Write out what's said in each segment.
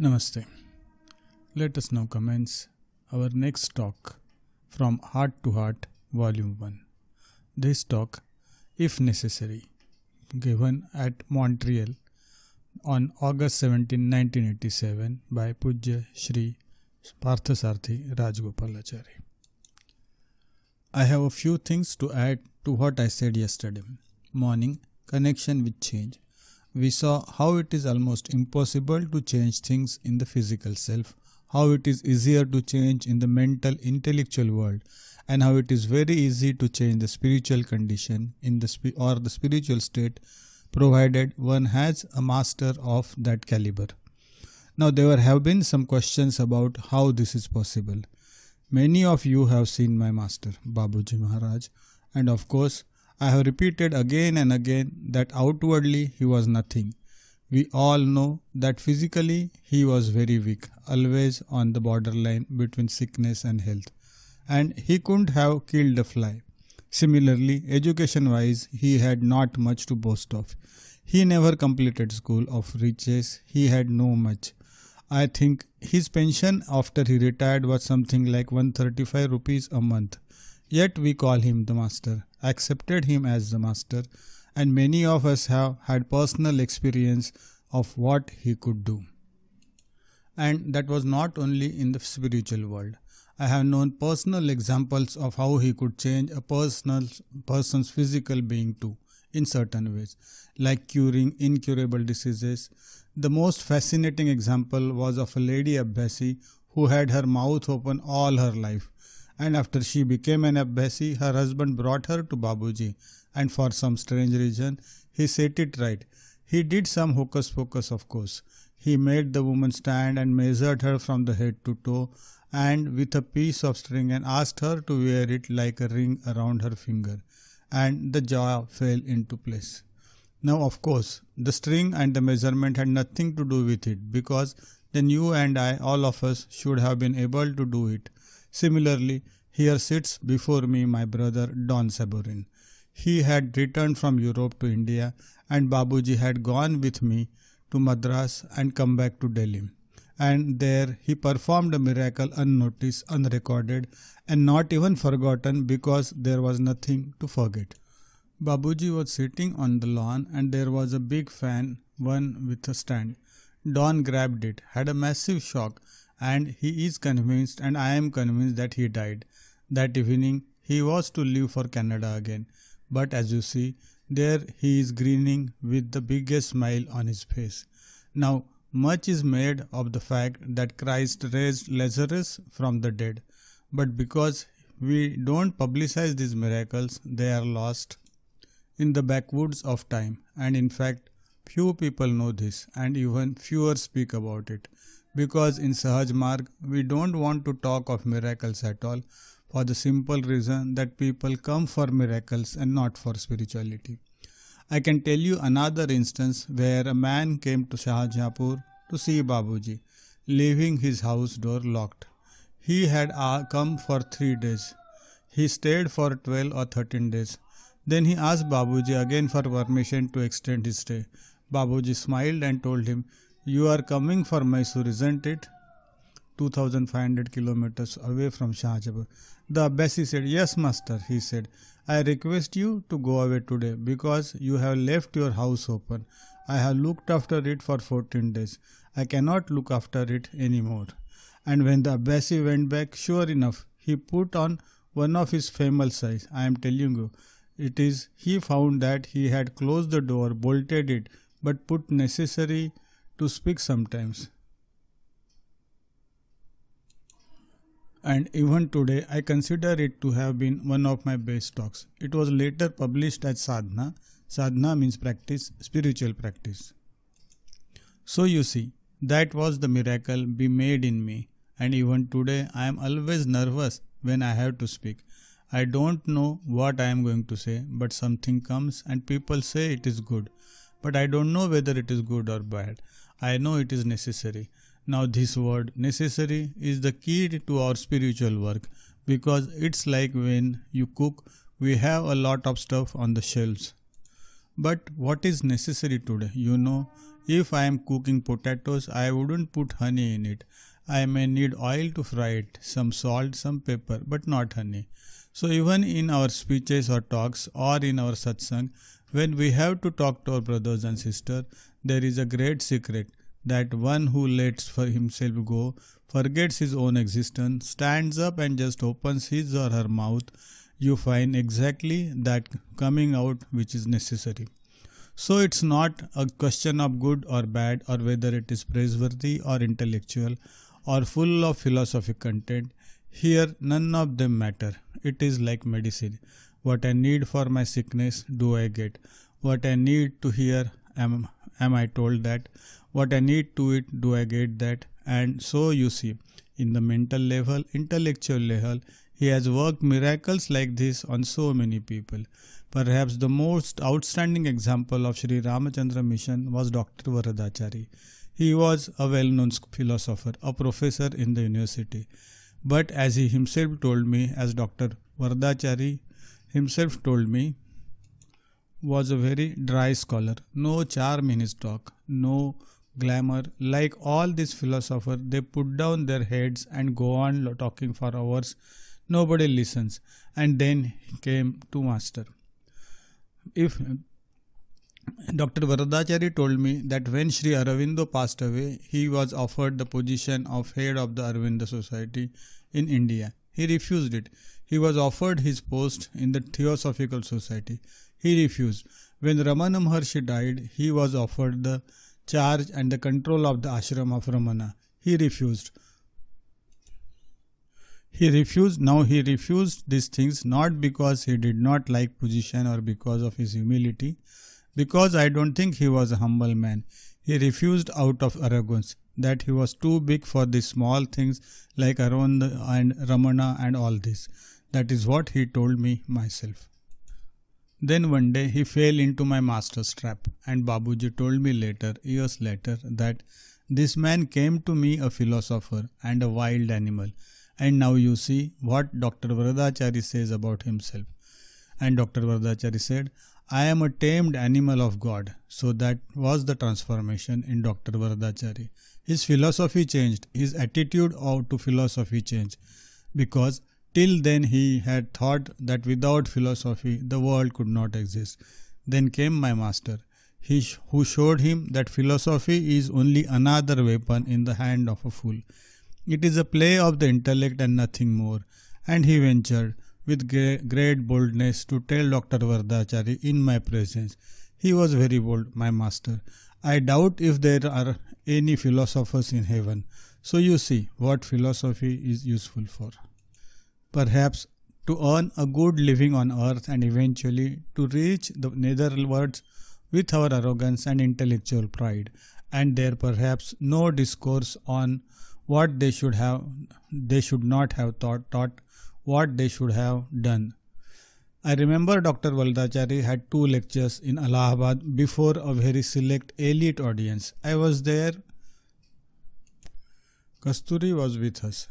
Namaste. Let us now commence our next talk from Heart to Heart Volume 1. This talk, if necessary, given at Montreal on August 17, 1987 by Pujya Sri Parthasarthi Rajgopalachari. I have a few things to add to what I said yesterday morning connection with change we saw how it is almost impossible to change things in the physical self, how it is easier to change in the mental intellectual world, and how it is very easy to change the spiritual condition in the or the spiritual state provided one has a master of that caliber. Now there have been some questions about how this is possible. Many of you have seen my master Babuji Maharaj and of course I have repeated again and again that outwardly he was nothing. We all know that physically he was very weak, always on the borderline between sickness and health, and he couldn't have killed a fly. Similarly, education wise, he had not much to boast of. He never completed school of riches, he had no much. I think his pension after he retired was something like 135 rupees a month Yet we call him the Master, accepted him as the Master, and many of us have had personal experience of what he could do. And that was not only in the spiritual world. I have known personal examples of how he could change a personal person's physical being too, in certain ways, like curing incurable diseases. The most fascinating example was of a lady Abbasi who had her mouth open all her life and after she became an Abhasi, her husband brought her to Babuji, and for some strange reason, he set it right. He did some hocus pocus, of course. He made the woman stand and measured her from the head to toe, and with a piece of string, and asked her to wear it like a ring around her finger, and the jaw fell into place. Now, of course, the string and the measurement had nothing to do with it because then you and I, all of us, should have been able to do it. Similarly, here sits before me my brother Don Saburin. He had returned from Europe to India and Babuji had gone with me to Madras and come back to Delhi. And there he performed a miracle unnoticed, unrecorded, and not even forgotten because there was nothing to forget. Babuji was sitting on the lawn and there was a big fan, one with a stand. Don grabbed it, had a massive shock, and he is convinced, and I am convinced that he died. That evening he was to leave for Canada again, but as you see, there he is grinning with the biggest smile on his face. Now, much is made of the fact that Christ raised Lazarus from the dead, but because we don't publicize these miracles, they are lost in the backwoods of time, and in fact, few people know this, and even fewer speak about it. Because in Sahaj Marg, we don't want to talk of miracles at all, for the simple reason that people come for miracles and not for spirituality. I can tell you another instance where a man came to Shahjahanpur to see Babuji, leaving his house door locked. He had uh, come for three days. He stayed for 12 or 13 days. Then he asked Babuji again for permission to extend his stay. Babuji smiled and told him, You are coming for Mysore, isn't it? 2500 kilometers away from Shahjahan. The Abbasi said, Yes, master, he said, I request you to go away today because you have left your house open. I have looked after it for 14 days. I cannot look after it any more." And when the Abbasi went back, sure enough, he put on one of his famous size. I am telling you, it is he found that he had closed the door, bolted it, but put necessary to speak sometimes. and even today I consider it to have been one of my best talks. It was later published as Sadhana. Sadhana means practice, spiritual practice. So you see, that was the miracle be made in me and even today I am always nervous when I have to speak. I don't know what I am going to say but something comes and people say it is good. But I don't know whether it is good or bad. I know it is necessary. Now, this word necessary is the key to our spiritual work because it's like when you cook, we have a lot of stuff on the shelves. But what is necessary today? You know, if I am cooking potatoes, I wouldn't put honey in it. I may need oil to fry it, some salt, some pepper, but not honey. So, even in our speeches or talks or in our satsang, when we have to talk to our brothers and sisters, there is a great secret that one who lets for himself go, forgets his own existence, stands up and just opens his or her mouth, you find exactly that coming out which is necessary. So it's not a question of good or bad or whether it is praiseworthy or intellectual or full of philosophic content. Here none of them matter. It is like medicine. What I need for my sickness do I get. What I need to hear am am I told that? What I need to it, do I get that? And so you see, in the mental level, intellectual level, he has worked miracles like this on so many people. Perhaps the most outstanding example of Sri Ramachandra mission was Dr. Varadachari. He was a well-known philosopher, a professor in the university. But as he himself told me, as Dr. Varadachari himself told me, was a very dry scholar, no charm in his talk, no glamour. Like all these philosophers, they put down their heads and go on talking for hours. Nobody listens. And then came to master. If Dr. Varadachari told me that when Sri Aravindo passed away, he was offered the position of head of the Aravinda Society in India. He refused it. He was offered his post in the Theosophical Society. He refused. When Ramana Maharshi died, he was offered the charge and the control of the ashram of Ramana. He refused. He refused. Now he refused these things not because he did not like position or because of his humility, because I don't think he was a humble man. He refused out of arrogance that he was too big for the small things like Arun and Ramana and all this. That is what he told me myself. Then one day he fell into my master's trap, and Babuji told me later, years later, that this man came to me a philosopher and a wild animal. And now you see what Dr. Varadachari says about himself. And Dr. Varadachari said, I am a tamed animal of God. So that was the transformation in Dr. Varadachari. His philosophy changed, his attitude to philosophy changed because Till then he had thought that without philosophy the world could not exist. Then came my master, he sh who showed him that philosophy is only another weapon in the hand of a fool. It is a play of the intellect and nothing more. And he ventured with great boldness to tell Dr. Vardachari in my presence. He was very bold, my master. I doubt if there are any philosophers in heaven. So you see what philosophy is useful for perhaps to earn a good living on earth and eventually to reach the netherworlds with our arrogance and intellectual pride, and there perhaps no discourse on what they should have they should not have thought taught what they should have done. I remember Dr. Valdachari had two lectures in Allahabad before a very select elite audience. I was there. Kasturi was with us.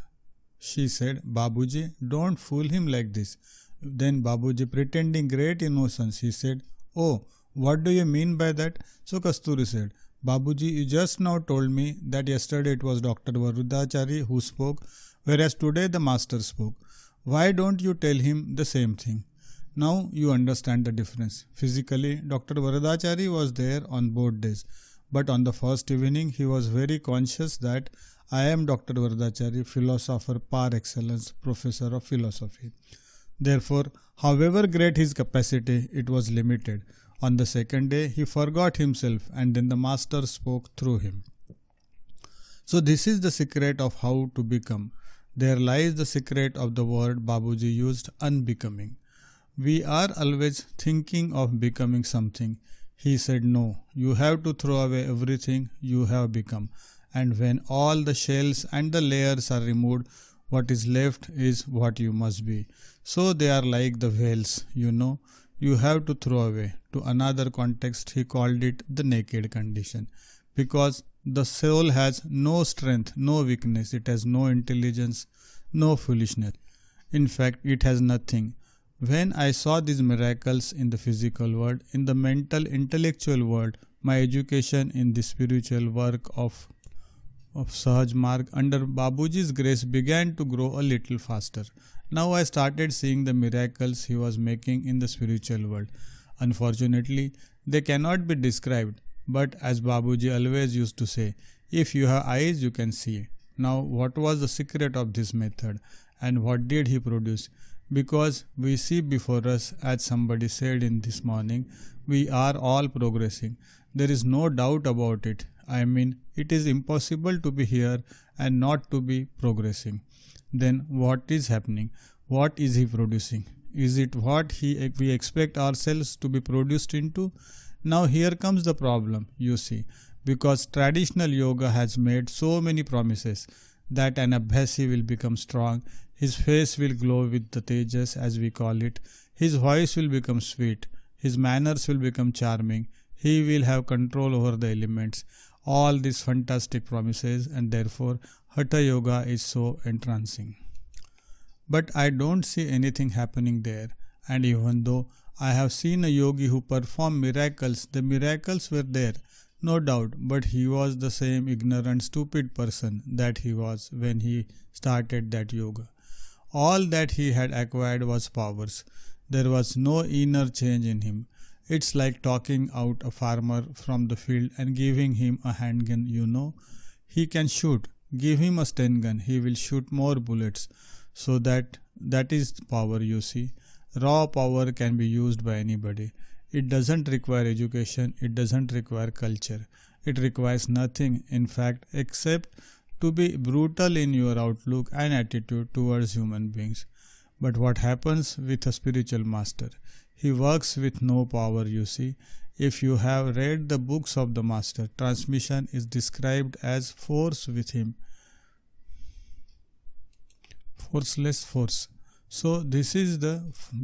She said, Babuji, don't fool him like this. Then Babuji, pretending great innocence, he said, Oh, what do you mean by that? So Kasturi said, Babuji, you just now told me that yesterday it was Dr. Varudachari who spoke, whereas today the master spoke. Why don't you tell him the same thing? Now you understand the difference. Physically, Dr. Varadachari was there on both days, but on the first evening he was very conscious that I am Dr. Vardachari, philosopher par excellence, professor of philosophy. Therefore, however great his capacity, it was limited. On the second day, he forgot himself, and then the Master spoke through him. So, this is the secret of how to become. There lies the secret of the word Babuji used, unbecoming. We are always thinking of becoming something. He said, No, you have to throw away everything you have become and when all the shells and the layers are removed what is left is what you must be so they are like the whales you know you have to throw away to another context he called it the naked condition because the soul has no strength no weakness it has no intelligence no foolishness in fact it has nothing when i saw these miracles in the physical world in the mental intellectual world my education in the spiritual work of of Sahaj Marg under Babuji's grace began to grow a little faster. Now I started seeing the miracles he was making in the spiritual world. Unfortunately, they cannot be described, but as Babuji always used to say, if you have eyes, you can see. Now, what was the secret of this method and what did he produce? Because we see before us, as somebody said in this morning, we are all progressing. There is no doubt about it. I mean, it is impossible to be here and not to be progressing. Then what is happening? What is he producing? Is it what he, we expect ourselves to be produced into? Now here comes the problem, you see, because traditional yoga has made so many promises that an abhasi will become strong, his face will glow with the tejas as we call it, his voice will become sweet, his manners will become charming, he will have control over the elements all these fantastic promises and therefore Hatha Yoga is so entrancing. But I don't see anything happening there and even though I have seen a yogi who performed miracles, the miracles were there, no doubt, but he was the same ignorant, stupid person that he was when he started that yoga. All that he had acquired was powers. There was no inner change in him. It's like talking out a farmer from the field and giving him a handgun, you know. He can shoot. Give him a stun gun. He will shoot more bullets. So that that is power you see. Raw power can be used by anybody. It doesn't require education, it doesn't require culture. It requires nothing, in fact, except to be brutal in your outlook and attitude towards human beings. But what happens with a spiritual master? he works with no power you see if you have read the books of the master transmission is described as force with him forceless force so this is the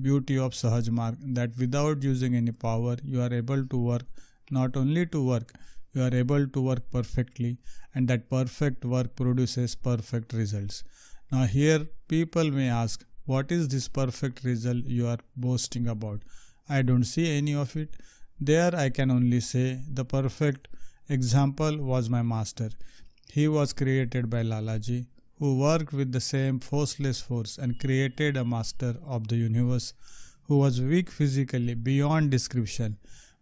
beauty of Sahaj Mark that without using any power you are able to work not only to work you are able to work perfectly and that perfect work produces perfect results. Now here people may ask what is this perfect result you are boasting about? I don't see any of it. There I can only say the perfect example was my master. He was created by Lalaji, who worked with the same forceless force and created a master of the universe who was weak physically beyond description,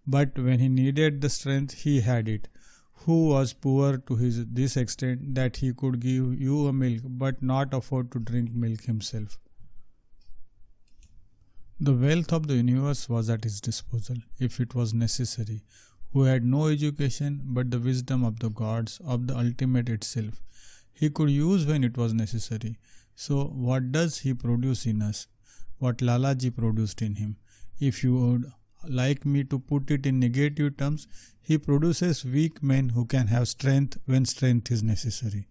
but when he needed the strength, he had it. Who was poor to his, this extent that he could give you a milk but not afford to drink milk himself. The wealth of the universe was at his disposal, if it was necessary, who had no education but the wisdom of the gods, of the ultimate itself. He could use when it was necessary. So, what does he produce in us? What Lalaji produced in him. If you would like me to put it in negative terms, he produces weak men who can have strength when strength is necessary.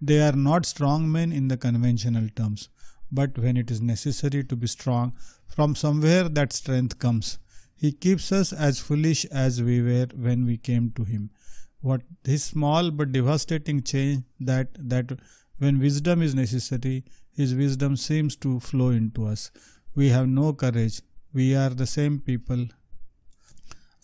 They are not strong men in the conventional terms but when it is necessary to be strong, from somewhere that strength comes. He keeps us as foolish as we were when we came to Him. What His small but devastating change that, that when wisdom is necessary, His wisdom seems to flow into us. We have no courage. We are the same people,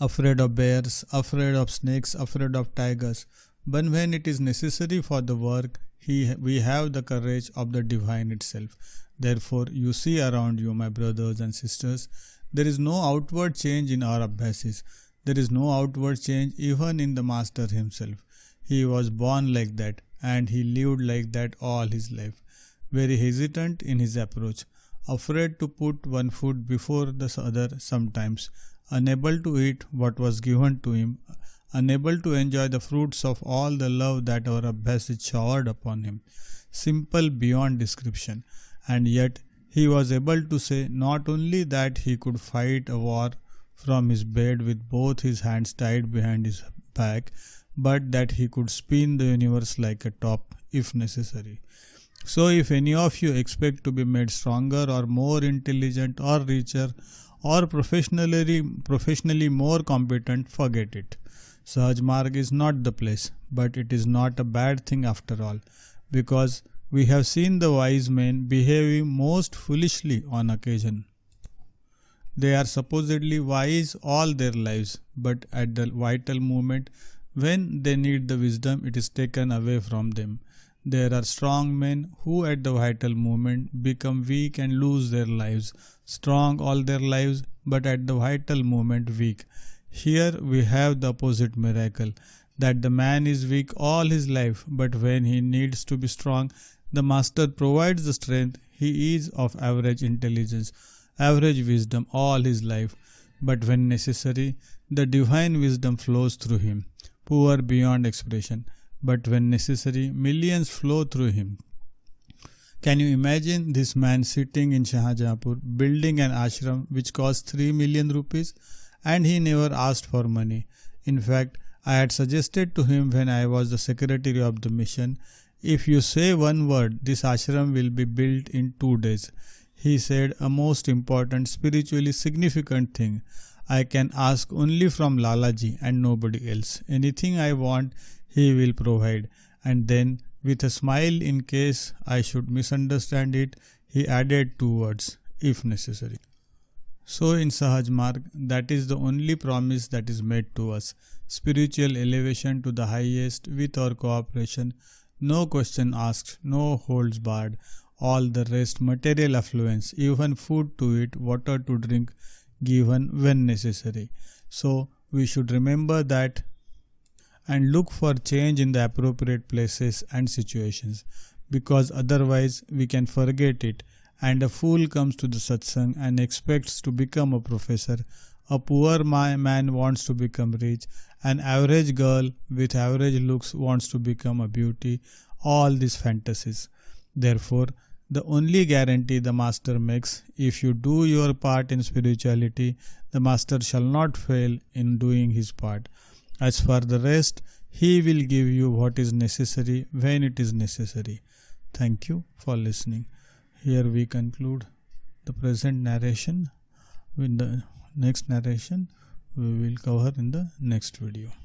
afraid of bears, afraid of snakes, afraid of tigers but when it is necessary for the work, he, we have the courage of the divine itself. Therefore, you see around you, my brothers and sisters, there is no outward change in our abhasis. There is no outward change even in the Master himself. He was born like that and he lived like that all his life, very hesitant in his approach, afraid to put one foot before the other sometimes, unable to eat what was given to him unable to enjoy the fruits of all the love that our abbas showered upon him, simple beyond description. And yet he was able to say not only that he could fight a war from his bed with both his hands tied behind his back, but that he could spin the universe like a top if necessary. So, if any of you expect to be made stronger or more intelligent or richer or professionally, professionally more competent, forget it. Marg is not the place, but it is not a bad thing after all, because we have seen the wise men behaving most foolishly on occasion. They are supposedly wise all their lives, but at the vital moment when they need the wisdom, it is taken away from them. There are strong men who, at the vital moment, become weak and lose their lives. Strong all their lives, but at the vital moment, weak. Here we have the opposite miracle that the man is weak all his life, but when he needs to be strong, the master provides the strength. He is of average intelligence, average wisdom all his life, but when necessary, the divine wisdom flows through him, poor beyond expression, but when necessary, millions flow through him. Can you imagine this man sitting in Shahjahanpur building an ashram which costs 3 million rupees? and he never asked for money. In fact, I had suggested to him when I was the secretary of the mission, if you say one word, this ashram will be built in two days. He said a most important, spiritually significant thing. I can ask only from Lalaji and nobody else. Anything I want, he will provide. And then, with a smile in case I should misunderstand it, he added two words, if necessary. So in Sahaj Marg, that is the only promise that is made to us spiritual elevation to the highest with our cooperation, no question asked, no holds barred, all the rest material affluence, even food to eat, water to drink, given when necessary. So we should remember that and look for change in the appropriate places and situations because otherwise we can forget it and a fool comes to the satsang and expects to become a professor. A poor man wants to become rich. An average girl with average looks wants to become a beauty. All these fantasies. Therefore, the only guarantee the master makes if you do your part in spirituality, the master shall not fail in doing his part. As for the rest, he will give you what is necessary when it is necessary. Thank you for listening here we conclude the present narration with the next narration we will cover in the next video